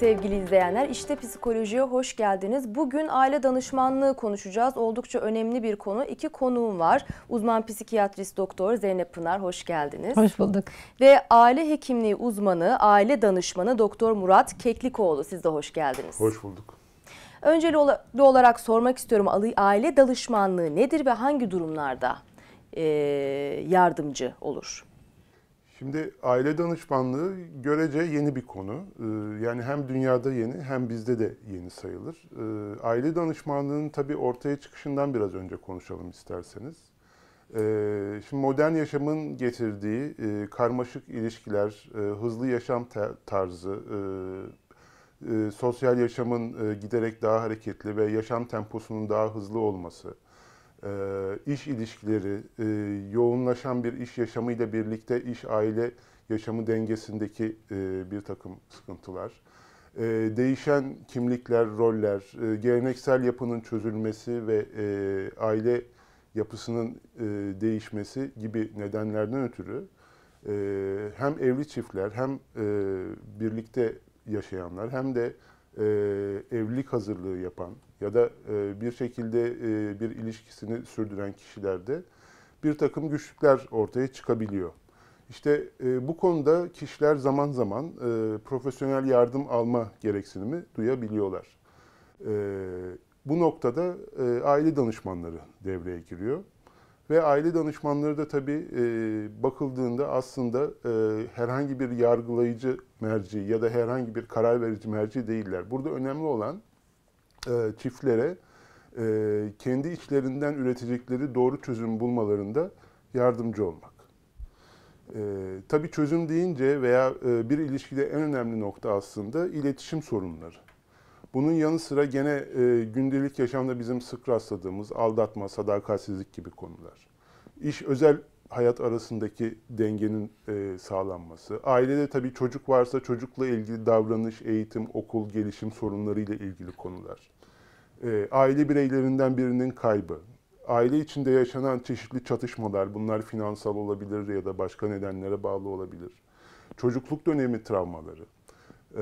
Sevgili izleyenler işte psikolojiye hoş geldiniz. Bugün aile danışmanlığı konuşacağız. Oldukça önemli bir konu. İki konuğum var. Uzman psikiyatrist doktor Zeynep Pınar hoş geldiniz. Hoş bulduk. Ve aile hekimliği uzmanı, aile danışmanı doktor Murat Keklikoğlu siz de hoş geldiniz. Hoş bulduk. Öncelikli olarak sormak istiyorum aile danışmanlığı nedir ve hangi durumlarda yardımcı olur? Şimdi aile danışmanlığı görece yeni bir konu. Ee, yani hem dünyada yeni hem bizde de yeni sayılır. Ee, aile danışmanlığının tabii ortaya çıkışından biraz önce konuşalım isterseniz. Ee, şimdi modern yaşamın getirdiği e, karmaşık ilişkiler, e, hızlı yaşam tarzı, e, sosyal yaşamın giderek daha hareketli ve yaşam temposunun daha hızlı olması ee, iş ilişkileri, e, yoğunlaşan bir iş yaşamıyla birlikte iş-aile yaşamı dengesindeki e, bir takım sıkıntılar, e, değişen kimlikler, roller, geleneksel yapının çözülmesi ve aile yapısının değişmesi gibi nedenlerden ötürü hem evli çiftler hem birlikte yaşayanlar hem de e, evlilik hazırlığı yapan ya da e, bir şekilde e, bir ilişkisini sürdüren kişilerde bir takım güçlükler ortaya çıkabiliyor. İşte e, bu konuda kişiler zaman zaman e, profesyonel yardım alma gereksinimi duyabiliyorlar. E, bu noktada e, aile danışmanları devreye giriyor. Ve aile danışmanları da tabii e, bakıldığında aslında e, herhangi bir yargılayıcı merci ya da herhangi bir karar verici merci değiller. Burada önemli olan e, çiftlere kendi içlerinden üretecekleri doğru çözüm bulmalarında yardımcı olmak. E, tabii çözüm deyince veya bir ilişkide en önemli nokta aslında iletişim sorunları. Bunun yanı sıra gene e, gündelik yaşamda bizim sık rastladığımız aldatma, sadakatsizlik gibi konular. İş özel hayat arasındaki dengenin e, sağlanması. Ailede tabii çocuk varsa çocukla ilgili davranış, eğitim, okul, gelişim sorunlarıyla ilgili konular. E, aile bireylerinden birinin kaybı. Aile içinde yaşanan çeşitli çatışmalar, bunlar finansal olabilir ya da başka nedenlere bağlı olabilir. Çocukluk dönemi travmaları e,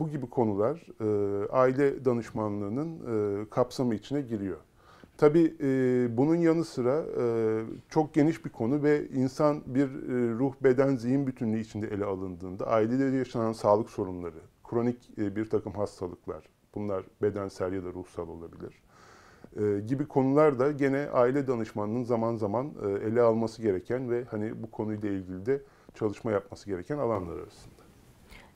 bu gibi konular e, aile danışmanlığının e, kapsamı içine giriyor. Tabii e, bunun yanı sıra e, çok geniş bir konu ve insan bir e, ruh, beden, zihin bütünlüğü içinde ele alındığında ailede yaşanan sağlık sorunları, kronik e, bir takım hastalıklar, bunlar bedensel ya da ruhsal olabilir e, gibi konular da gene aile danışmanının zaman zaman e, ele alması gereken ve hani bu konuyla ilgili de çalışma yapması gereken alanlar arasında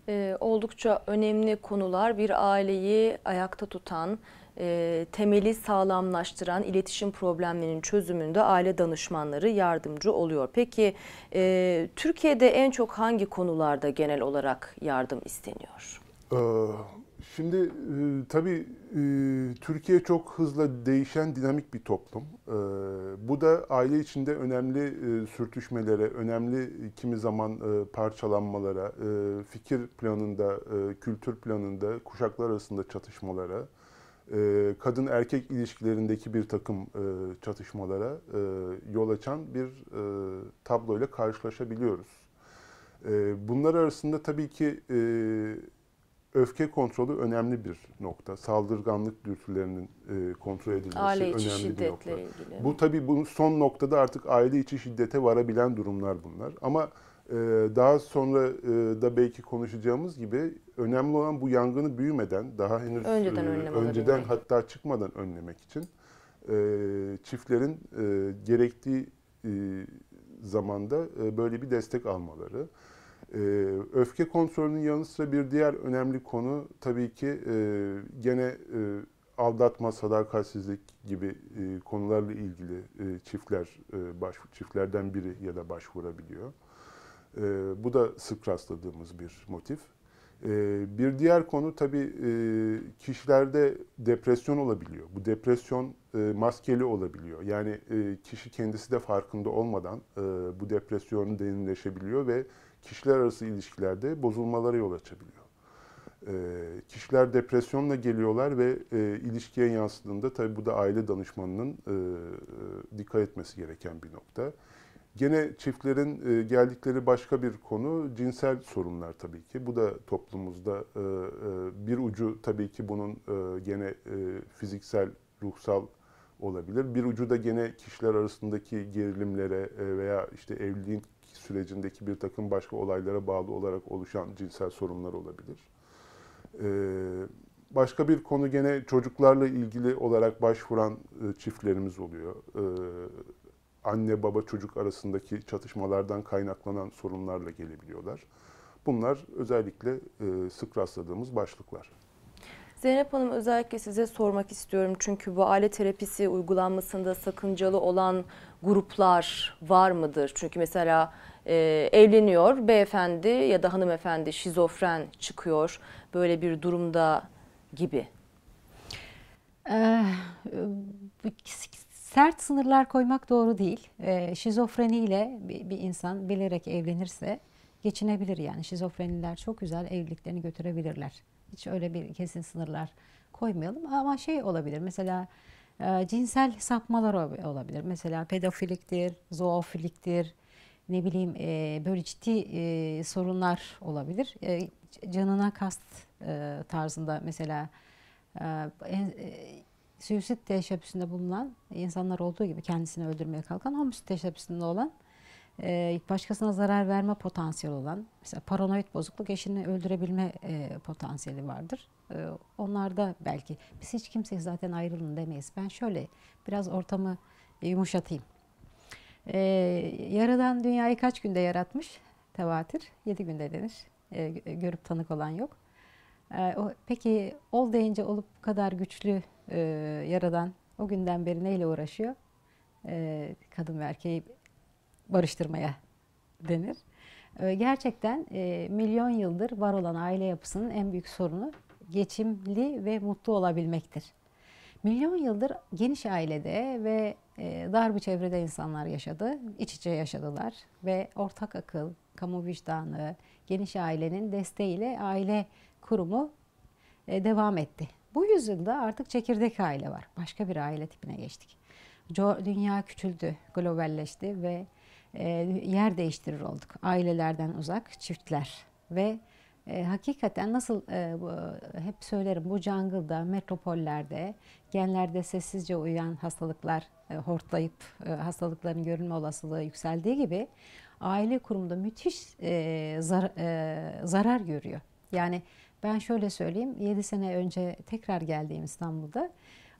e, oldukça önemli konular bir aileyi ayakta tutan, e, temeli sağlamlaştıran iletişim problemlerinin çözümünde aile danışmanları yardımcı oluyor. Peki e, Türkiye'de en çok hangi konularda genel olarak yardım isteniyor? Ee, Şimdi e, tabii e, Türkiye çok hızlı değişen dinamik bir toplum. E, bu da aile içinde önemli e, sürtüşmelere, önemli kimi zaman parçalanmalara, fikir planında, kültür planında, kuşaklar arasında çatışmalara, kadın erkek ilişkilerindeki bir takım çatışmalara yol açan bir e, tabloyla karşılaşabiliyoruz. bunlar arasında tabii ki öfke kontrolü önemli bir nokta. Saldırganlık dürtülerinin e, kontrol edilmesi aile içi önemli bir nokta. Ilgili. Bu tabii bunun son noktada artık aile içi şiddete varabilen durumlar bunlar. Ama e, daha sonra e, da belki konuşacağımız gibi önemli olan bu yangını büyümeden, daha henüz önceden, e, önceden hatta çıkmadan önlemek için e, çiftlerin e, gerektiği e, zamanda e, böyle bir destek almaları e, öfke kontrolünün yanı sıra bir diğer önemli konu tabii ki e, gene e, aldatma, sadakatsizlik gibi e, konularla ilgili e, çiftler e, baş, çiftlerden biri ya da başvurabiliyor. E, bu da sık rastladığımız bir motif. E, bir diğer konu tabii e, kişilerde depresyon olabiliyor. Bu depresyon e, maskeli olabiliyor. Yani e, kişi kendisi de farkında olmadan e, bu depresyonu derinleşebiliyor ve kişiler arası ilişkilerde bozulmalara yol açabiliyor. E, kişiler depresyonla geliyorlar ve e, ilişkiye yansıdığında tabii bu da aile danışmanının e, e, dikkat etmesi gereken bir nokta. Gene çiftlerin e, geldikleri başka bir konu cinsel sorunlar tabii ki. Bu da toplumumuzda e, e, bir ucu tabii ki bunun e, gene e, fiziksel, ruhsal olabilir. Bir ucu da gene kişiler arasındaki gerilimlere e, veya işte evliliğin sürecindeki bir takım başka olaylara bağlı olarak oluşan cinsel sorunlar olabilir. Ee, başka bir konu gene çocuklarla ilgili olarak başvuran e, çiftlerimiz oluyor. Ee, anne baba çocuk arasındaki çatışmalardan kaynaklanan sorunlarla gelebiliyorlar. Bunlar özellikle e, sık rastladığımız başlıklar. Zeynep Hanım özellikle size sormak istiyorum çünkü bu aile terapisi uygulanmasında sakıncalı olan gruplar var mıdır? Çünkü mesela e, evleniyor. Beyefendi ya da hanımefendi şizofren çıkıyor böyle bir durumda gibi. Eh, sert sınırlar koymak doğru değil. Ee, eh, şizofreni ile bir, insan bilerek evlenirse geçinebilir yani. Şizofreniler çok güzel evliliklerini götürebilirler. Hiç öyle bir kesin sınırlar koymayalım ama şey olabilir mesela eh, cinsel sapmalar olabilir. Mesela pedofiliktir, zoofiliktir, ne bileyim e, böyle ciddi e, sorunlar olabilir. E, canına kast e, tarzında mesela e, e, suisit teşebbüsünde bulunan insanlar olduğu gibi kendisini öldürmeye kalkan homosü teşebbüsünde olan e, başkasına zarar verme potansiyeli olan mesela paranoid bozukluk eşini öldürebilme e, potansiyeli vardır. E, onlar da belki biz hiç kimseye zaten ayrılın demeyiz. Ben şöyle biraz ortamı yumuşatayım e, yaradan dünyayı kaç günde yaratmış? Tevatür. Yedi günde denir. E, görüp tanık olan yok. E, o, peki ol deyince olup bu kadar güçlü e, yaradan o günden beri neyle uğraşıyor? E, kadın ve erkeği barıştırmaya denir. gerçekten e, milyon yıldır var olan aile yapısının en büyük sorunu geçimli ve mutlu olabilmektir. Milyon yıldır geniş ailede ve ee, dar bir çevrede insanlar yaşadı, iç içe yaşadılar ve ortak akıl, kamu vicdanı, geniş ailenin desteğiyle aile kurumu e, devam etti. Bu yüzyılda artık çekirdek aile var. Başka bir aile tipine geçtik. Dünya küçüldü, globalleşti ve e, yer değiştirir olduk. Ailelerden uzak çiftler ve e, hakikaten nasıl e, bu, hep söylerim bu jungle'da, metropollerde genlerde sessizce uyuyan hastalıklar e, hortlayıp e, hastalıkların görünme olasılığı yükseldiği gibi aile kurumunda müthiş e, zar, e, zarar görüyor. Yani ben şöyle söyleyeyim 7 sene önce tekrar geldiğim İstanbul'da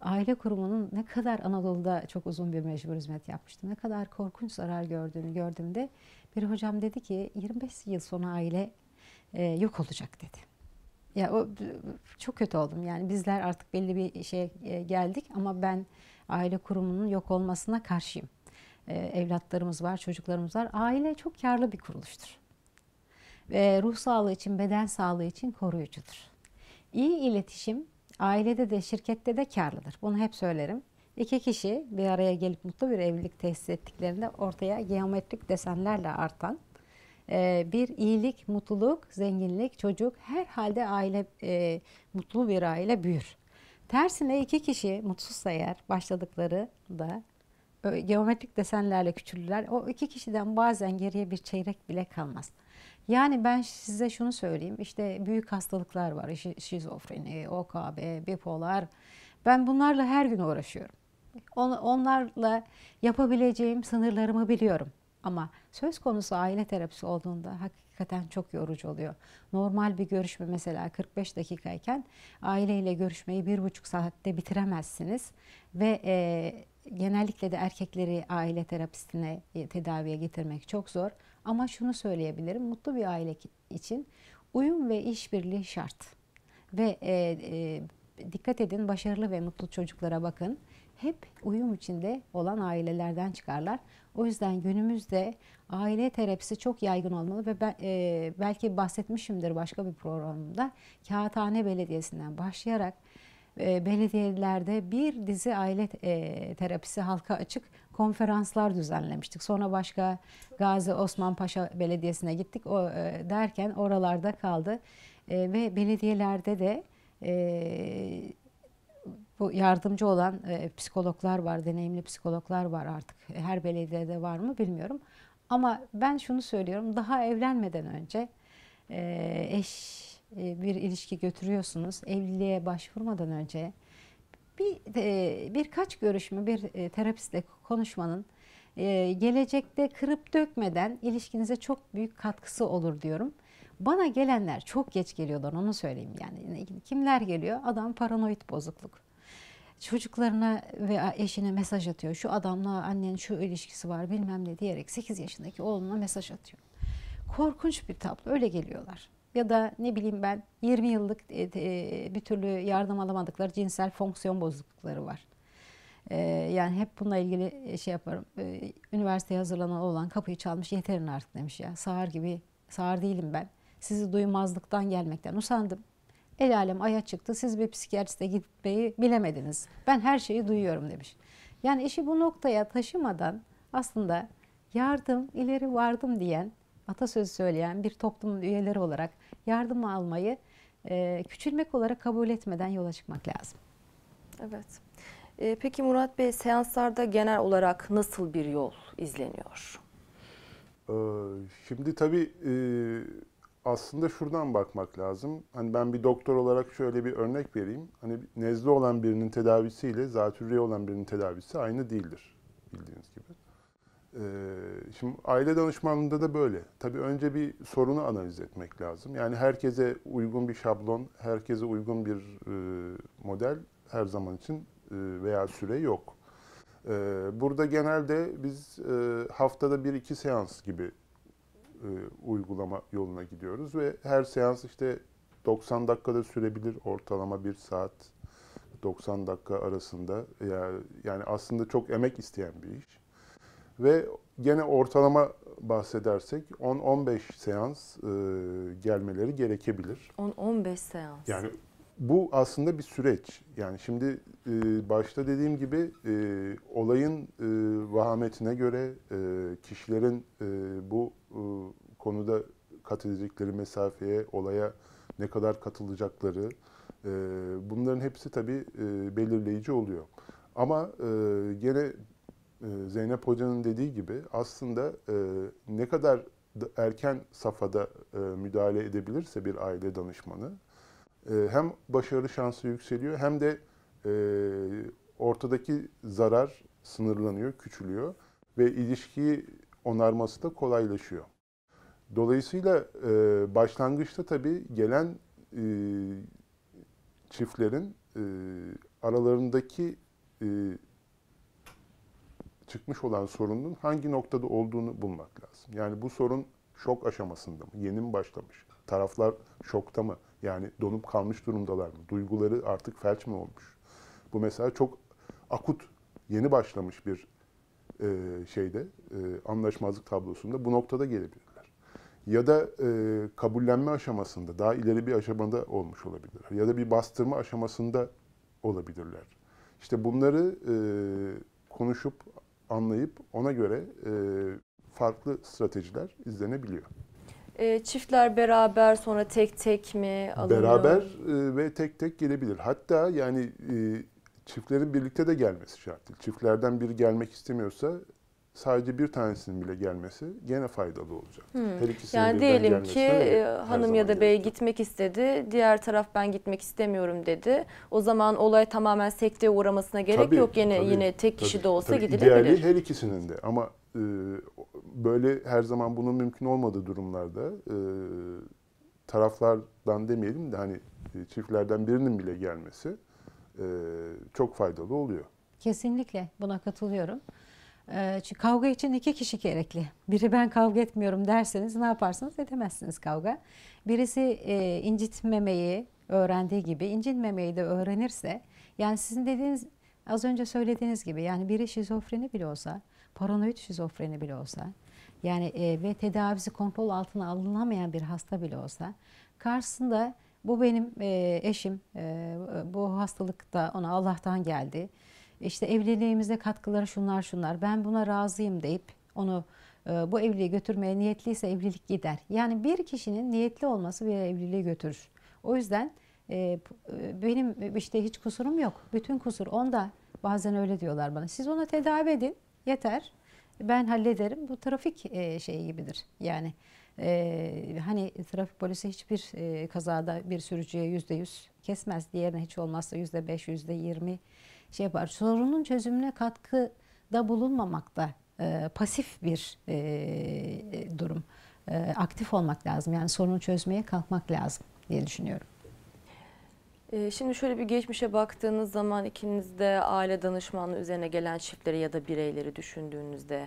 aile kurumunun ne kadar Anadolu'da çok uzun bir mecbur hizmet yapmıştı, Ne kadar korkunç zarar gördüğünü gördüğümde bir hocam dedi ki 25 yıl sonra aile e, yok olacak dedi. Ya o çok kötü oldum. Yani bizler artık belli bir şeye e, geldik ama ben aile kurumunun yok olmasına karşıyım. E, evlatlarımız var, çocuklarımız var. Aile çok karlı bir kuruluştur. Ve ruh sağlığı için, beden sağlığı için koruyucudur. İyi iletişim ailede de şirkette de karlıdır. Bunu hep söylerim. İki kişi bir araya gelip mutlu bir evlilik tesis ettiklerinde ortaya geometrik desenlerle artan ee, bir iyilik, mutluluk, zenginlik, çocuk her halde aile e, mutlu bir aile büyür. Tersine iki kişi mutsuzsa eğer başladıkları da geometrik desenlerle küçülürler. O iki kişiden bazen geriye bir çeyrek bile kalmaz. Yani ben size şunu söyleyeyim. İşte büyük hastalıklar var. Şizofreni, OKB, bipolar. Ben bunlarla her gün uğraşıyorum. Onlarla yapabileceğim sınırlarımı biliyorum. Ama söz konusu aile terapisi olduğunda hakikaten çok yorucu oluyor. Normal bir görüşme mesela 45 dakikayken aileyle görüşmeyi bir buçuk saatte bitiremezsiniz. Ve e, genellikle de erkekleri aile terapistine e, tedaviye getirmek çok zor. Ama şunu söyleyebilirim mutlu bir aile için uyum ve işbirliği şart. Ve e, e, dikkat edin başarılı ve mutlu çocuklara bakın hep uyum içinde olan ailelerden çıkarlar. O yüzden günümüzde aile terapisi çok yaygın olmalı ve ben, e, belki bahsetmişimdir başka bir programda. Kağıthane Belediyesi'nden başlayarak e, belediyelerde bir dizi aile e, terapisi halka açık konferanslar düzenlemiştik. Sonra başka Gazi Osman Paşa Belediyesi'ne gittik. O e, derken oralarda kaldı. E, ve belediyelerde de e, bu yardımcı olan e, psikologlar var, deneyimli psikologlar var artık. E, her belediyede var mı bilmiyorum. Ama ben şunu söylüyorum, daha evlenmeden önce e, eş e, bir ilişki götürüyorsunuz, evliliğe başvurmadan önce bir e, birkaç görüşme, bir e, terapistle konuşmanın e, gelecekte kırıp dökmeden ilişkinize çok büyük katkısı olur diyorum. Bana gelenler çok geç geliyorlar onu söyleyeyim yani. Kimler geliyor? Adam paranoid bozukluk çocuklarına ve eşine mesaj atıyor. Şu adamla annenin şu ilişkisi var bilmem ne diyerek 8 yaşındaki oğluna mesaj atıyor. Korkunç bir tablo öyle geliyorlar. Ya da ne bileyim ben 20 yıllık e, e, bir türlü yardım alamadıkları cinsel fonksiyon bozuklukları var. E, yani hep bununla ilgili şey yaparım. Üniversiteye hazırlanan olan kapıyı çalmış yeterin artık demiş ya. Sağır gibi, sağır değilim ben. Sizi duymazlıktan gelmekten usandım El alem aya çıktı. Siz bir psikiyatriste gitmeyi bilemediniz. Ben her şeyi duyuyorum demiş. Yani işi bu noktaya taşımadan aslında yardım ileri vardım diyen atasözü söyleyen bir toplumun üyeleri olarak yardım almayı e, küçülmek olarak kabul etmeden yola çıkmak lazım. Evet. E, peki Murat Bey seanslarda genel olarak nasıl bir yol izleniyor? Ee, şimdi tabii e, aslında şuradan bakmak lazım. Hani ben bir doktor olarak şöyle bir örnek vereyim. Hani nezle olan birinin tedavisiyle zatürre olan birinin tedavisi aynı değildir bildiğiniz gibi. Ee, şimdi aile danışmanlığında da böyle. Tabii önce bir sorunu analiz etmek lazım. Yani herkese uygun bir şablon, herkese uygun bir e, model her zaman için e, veya süre yok. Ee, burada genelde biz e, haftada bir iki seans gibi e, uygulama yoluna gidiyoruz ve her seans işte 90 dakikada sürebilir ortalama bir saat 90 dakika arasında yani aslında çok emek isteyen bir iş ve gene ortalama bahsedersek 10-15 seans e, gelmeleri gerekebilir. 10-15 seans. Yani bu aslında bir süreç. Yani şimdi e, başta dediğim gibi e, olayın e, vahametine göre e, kişilerin e, bu e, konuda kat edecekleri mesafeye, olaya ne kadar katılacakları e, bunların hepsi tabii e, belirleyici oluyor. Ama e, gene e, Zeynep Hoca'nın dediği gibi aslında e, ne kadar erken safhada e, müdahale edebilirse bir aile danışmanı ee, hem başarı şansı yükseliyor hem de e, ortadaki zarar sınırlanıyor, küçülüyor ve ilişkiyi onarması da kolaylaşıyor. Dolayısıyla e, başlangıçta tabii gelen e, çiftlerin aralarındaki çıkmış olan sorunun hangi noktada olduğunu bulmak lazım. Yani bu sorun şok aşamasında mı? Yeni mi başlamış? Taraflar şokta mı? Yani donup kalmış durumdalar mı? Duyguları artık felç mi olmuş? Bu mesela çok akut, yeni başlamış bir e, şeyde, e, anlaşmazlık tablosunda bu noktada gelebilirler. Ya da e, kabullenme aşamasında, daha ileri bir aşamada olmuş olabilirler. Ya da bir bastırma aşamasında olabilirler. İşte bunları e, konuşup, anlayıp ona göre e, farklı stratejiler izlenebiliyor e, çiftler beraber sonra tek tek mi alınıyor? Beraber e, ve tek tek gelebilir. Hatta yani e, çiftlerin birlikte de gelmesi şart değil. Çiftlerden biri gelmek istemiyorsa sadece bir tanesinin bile gelmesi gene faydalı olacak. Hmm. Her ikisinin yani birden diyelim ki e, hanım ya da bey gerekir. gitmek istedi, diğer taraf ben gitmek istemiyorum dedi. O zaman olay tamamen sekteye uğramasına gerek tabii, yok. Yine tabii, yine tek tabii, kişi de olsa tabii, gidilebilir. İdeali her ikisinin de ama e, böyle her zaman bunun mümkün olmadığı durumlarda e, taraflardan demeyelim de hani e, çiftlerden birinin bile gelmesi e, çok faydalı oluyor. Kesinlikle buna katılıyorum. Çünkü kavga için iki kişi gerekli. Biri ben kavga etmiyorum derseniz ne yaparsınız edemezsiniz kavga. Birisi incitmemeyi öğrendiği gibi incinmemeyi de öğrenirse yani sizin dediğiniz az önce söylediğiniz gibi yani biri şizofreni bile olsa paranoid şizofreni bile olsa yani e, ve tedavisi kontrol altına alınamayan bir hasta bile olsa karşısında bu benim e, eşim e, bu hastalıkta ona Allah'tan geldi. İşte evliliğimize katkıları şunlar şunlar ben buna razıyım deyip onu e, bu evliliği götürmeye niyetliyse evlilik gider. Yani bir kişinin niyetli olması bir evliliği götürür. O yüzden e, e benim işte hiç kusurum yok. Bütün kusur onda bazen öyle diyorlar bana. Siz ona tedavi edin yeter ben hallederim. Bu trafik e, şeyi gibidir. Yani e, hani trafik polisi hiçbir e, kazada bir sürücüye yüzde yüz kesmez. Diğerine hiç olmazsa yüzde beş, yüzde yirmi şey yapar. Sorunun çözümüne katkıda bulunmamakta e, pasif bir e, durum. E, aktif olmak lazım. Yani sorunu çözmeye kalkmak lazım diye düşünüyorum. Ee, şimdi şöyle bir geçmişe baktığınız zaman ikinizde aile danışmanlığı üzerine gelen çiftleri ya da bireyleri düşündüğünüzde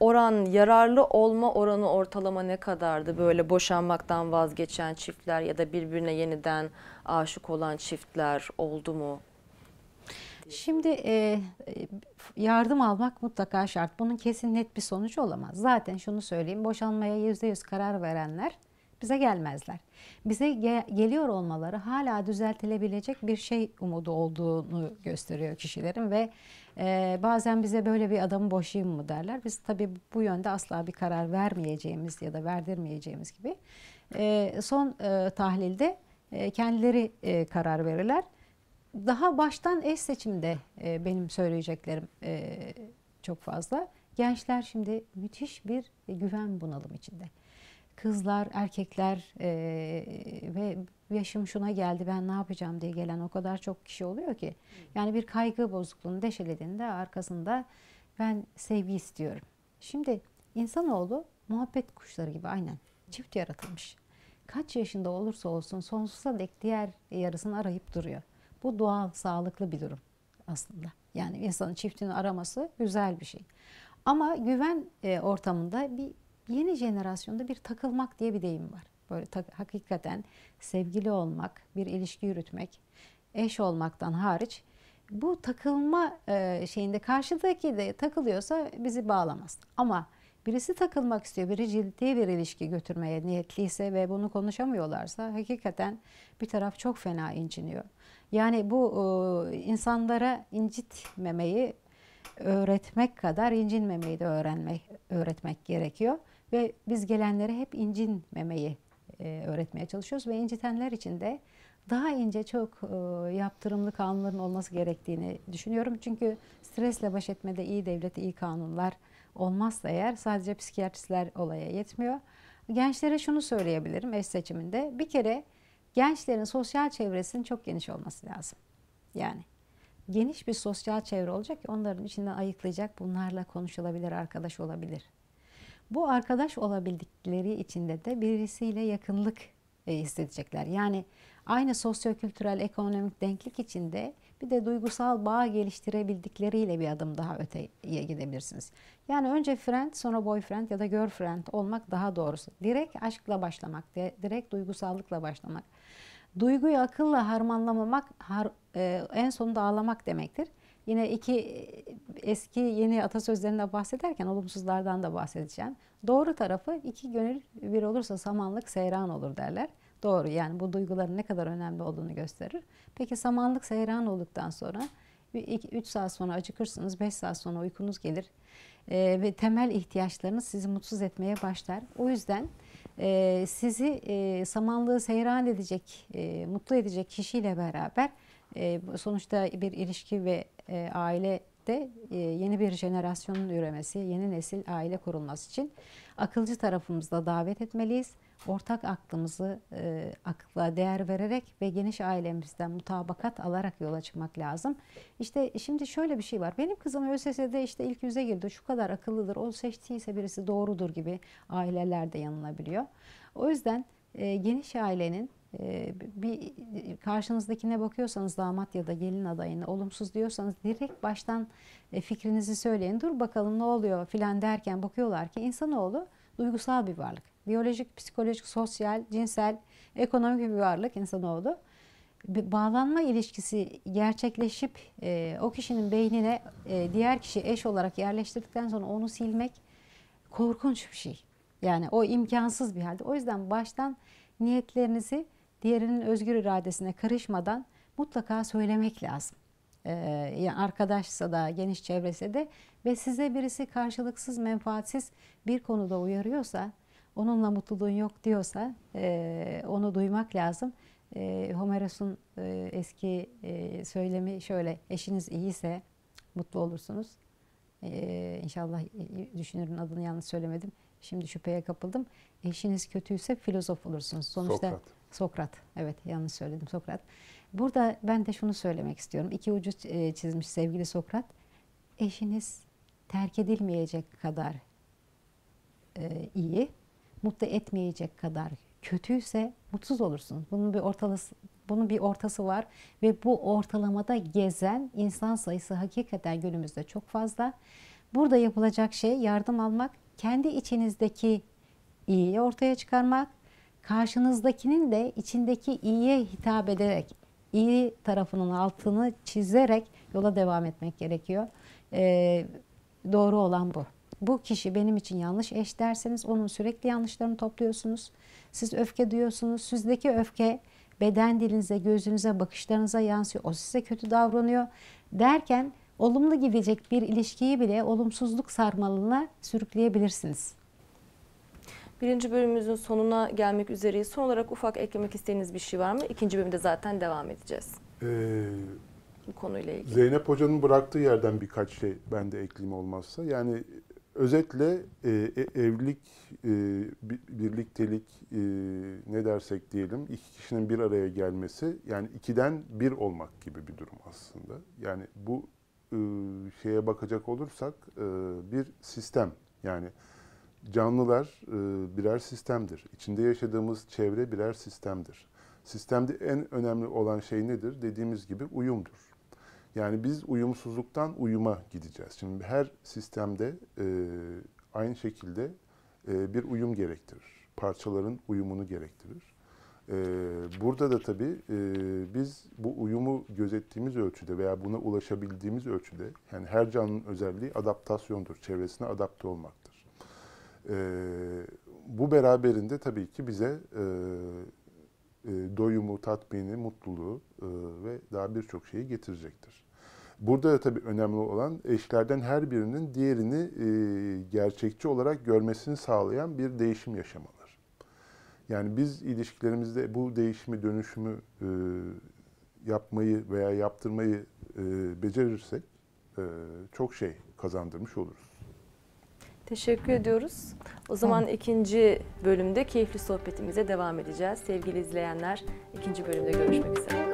oran yararlı olma oranı ortalama ne kadardı? Böyle boşanmaktan vazgeçen çiftler ya da birbirine yeniden aşık olan çiftler oldu mu? Şimdi yardım almak mutlaka şart. Bunun kesin net bir sonucu olamaz. Zaten şunu söyleyeyim boşanmaya yüzde yüz karar verenler bize gelmezler. Bize ge geliyor olmaları hala düzeltilebilecek bir şey umudu olduğunu gösteriyor kişilerin ve e, bazen bize böyle bir adamı boşayayım mı derler. Biz tabii bu yönde asla bir karar vermeyeceğimiz ya da verdirmeyeceğimiz gibi e, son e, tahlilde e, kendileri e, karar verirler. Daha baştan eş seçimde e, benim söyleyeceklerim e, çok fazla. Gençler şimdi müthiş bir güven bunalım içinde kızlar, erkekler e, ve yaşım şuna geldi ben ne yapacağım diye gelen o kadar çok kişi oluyor ki. Yani bir kaygı bozukluğunu deşelediğinde arkasında ben sevgi istiyorum. Şimdi insanoğlu muhabbet kuşları gibi aynen çift yaratılmış. Kaç yaşında olursa olsun sonsuza dek diğer yarısını arayıp duruyor. Bu doğal, sağlıklı bir durum aslında. Yani insanın çiftini araması güzel bir şey. Ama güven e, ortamında bir yeni jenerasyonda bir takılmak diye bir deyim var. Böyle hakikaten sevgili olmak, bir ilişki yürütmek, eş olmaktan hariç bu takılma e, şeyinde karşıdaki de takılıyorsa bizi bağlamaz. Ama birisi takılmak istiyor, biri ciddi bir ilişki götürmeye niyetliyse ve bunu konuşamıyorlarsa hakikaten bir taraf çok fena inciniyor. Yani bu e, insanlara incitmemeyi öğretmek kadar incinmemeyi de öğrenmek öğretmek gerekiyor. Ve biz gelenlere hep incinmemeyi e, öğretmeye çalışıyoruz ve incitenler için de daha ince çok e, yaptırımlı kanunların olması gerektiğini düşünüyorum. Çünkü stresle baş etmede iyi devlet, iyi kanunlar olmazsa eğer sadece psikiyatristler olaya yetmiyor. Gençlere şunu söyleyebilirim eş seçiminde. Bir kere gençlerin sosyal çevresinin çok geniş olması lazım. Yani geniş bir sosyal çevre olacak ki onların içinden ayıklayacak bunlarla konuşulabilir, arkadaş olabilir. Bu arkadaş olabildikleri içinde de birisiyle yakınlık e, hissedecekler. Yani aynı sosyokültürel ekonomik denklik içinde bir de duygusal bağ geliştirebildikleriyle bir adım daha öteye gidebilirsiniz. Yani önce friend sonra boyfriend ya da girlfriend olmak daha doğrusu. Direkt aşkla başlamak, direkt duygusallıkla başlamak. Duyguyu akılla harmanlamamak, har, e, en sonunda ağlamak demektir. Yine iki eski yeni atasözlerine bahsederken olumsuzlardan da bahsedeceğim. Doğru tarafı iki gönül bir olursa samanlık seyran olur derler. Doğru yani bu duyguların ne kadar önemli olduğunu gösterir. Peki samanlık seyran olduktan sonra 3 saat sonra acıkırsınız, 5 saat sonra uykunuz gelir e, ve temel ihtiyaçlarınız sizi mutsuz etmeye başlar. O yüzden e, sizi e, samanlığı seyran edecek, e, mutlu edecek kişiyle beraber ee, sonuçta bir ilişki ve e, aile de e, yeni bir jenerasyonun üremesi, yeni nesil aile kurulması için akılcı tarafımızda davet etmeliyiz. Ortak aklımızı e, akla değer vererek ve geniş ailemizden mutabakat alarak yola çıkmak lazım. İşte şimdi şöyle bir şey var. Benim kızım ÖSS'de işte ilk yüze girdi. Şu kadar akıllıdır. O seçtiyse birisi doğrudur gibi aileler de yanılabiliyor. O yüzden e, geniş ailenin ee, bir karşınızdakine bakıyorsanız damat ya da gelin adayını olumsuz diyorsanız direkt baştan e, fikrinizi söyleyin. Dur bakalım ne oluyor filan derken bakıyorlar ki insanoğlu duygusal bir varlık. Biyolojik, psikolojik, sosyal, cinsel, ekonomik bir varlık insanoğlu. Bir bağlanma ilişkisi gerçekleşip e, o kişinin beynine e, diğer kişi eş olarak yerleştirdikten sonra onu silmek korkunç bir şey. Yani o imkansız bir halde. O yüzden baştan niyetlerinizi diğerinin özgür iradesine karışmadan mutlaka söylemek lazım. Ee, yani arkadaşsa da geniş çevrese de ve size birisi karşılıksız menfaatsiz bir konuda uyarıyorsa onunla mutluluğun yok diyorsa e, onu duymak lazım. E, Homeros'un e, eski e, söylemi şöyle eşiniz iyiyse mutlu olursunuz. İnşallah düşünürün adını yanlış söylemedim. Şimdi şüpheye kapıldım. Eşiniz kötüyse filozof olursunuz. Sonuçta Sokrat. Sokrat. Evet yanlış söyledim Sokrat. Burada ben de şunu söylemek istiyorum. İki ucu e, çizmiş sevgili Sokrat. Eşiniz terk edilmeyecek kadar e, iyi, mutlu etmeyecek kadar kötüyse mutsuz olursunuz. Bunun bir ortalası bunun bir ortası var ve bu ortalamada gezen insan sayısı hakikaten günümüzde çok fazla. Burada yapılacak şey yardım almak, kendi içinizdeki iyiyi ortaya çıkarmak karşınızdakinin de içindeki iyiye hitap ederek, iyi tarafının altını çizerek yola devam etmek gerekiyor. Ee, doğru olan bu. Bu kişi benim için yanlış eş derseniz onun sürekli yanlışlarını topluyorsunuz. Siz öfke duyuyorsunuz. Sizdeki öfke beden dilinize, gözünüze, bakışlarınıza yansıyor. O size kötü davranıyor. Derken olumlu gidecek bir ilişkiyi bile olumsuzluk sarmalına sürükleyebilirsiniz. Birinci bölümümüzün sonuna gelmek üzereyiz. Son olarak ufak eklemek istediğiniz bir şey var mı? İkinci bölümde zaten devam edeceğiz. Ee, Bu konuyla ilgili. Zeynep Hoca'nın bıraktığı yerden birkaç şey ben de ekleyeyim olmazsa. Yani özetle e, e evlilik, e, birliktelik e, ne dersek diyelim iki kişinin bir araya gelmesi yani ikiden bir olmak gibi bir durum aslında. Yani bu e, şeye bakacak olursak e, bir sistem yani canlılar e, birer sistemdir. İçinde yaşadığımız çevre birer sistemdir. Sistemde en önemli olan şey nedir? Dediğimiz gibi uyumdur. Yani biz uyumsuzluktan uyuma gideceğiz. Şimdi her sistemde e, aynı şekilde e, bir uyum gerektirir. Parçaların uyumunu gerektirir. burada da tabii biz bu uyumu gözettiğimiz ölçüde veya buna ulaşabildiğimiz ölçüde yani her canlının özelliği adaptasyondur. Çevresine adapte olmak. Ee, bu beraberinde tabii ki bize e, e, doyumu, tatmini, mutluluğu e, ve daha birçok şeyi getirecektir. Burada da tabii önemli olan eşlerden her birinin diğerini gerçekçi olarak görmesini sağlayan bir değişim yaşamalar. Yani biz ilişkilerimizde bu değişimi, dönüşümü yapmayı veya yaptırmayı becerirsek çok şey kazandırmış oluruz. Teşekkür ediyoruz. O zaman Hı. ikinci bölümde keyifli sohbetimize devam edeceğiz. Sevgili izleyenler ikinci bölümde görüşmek üzere.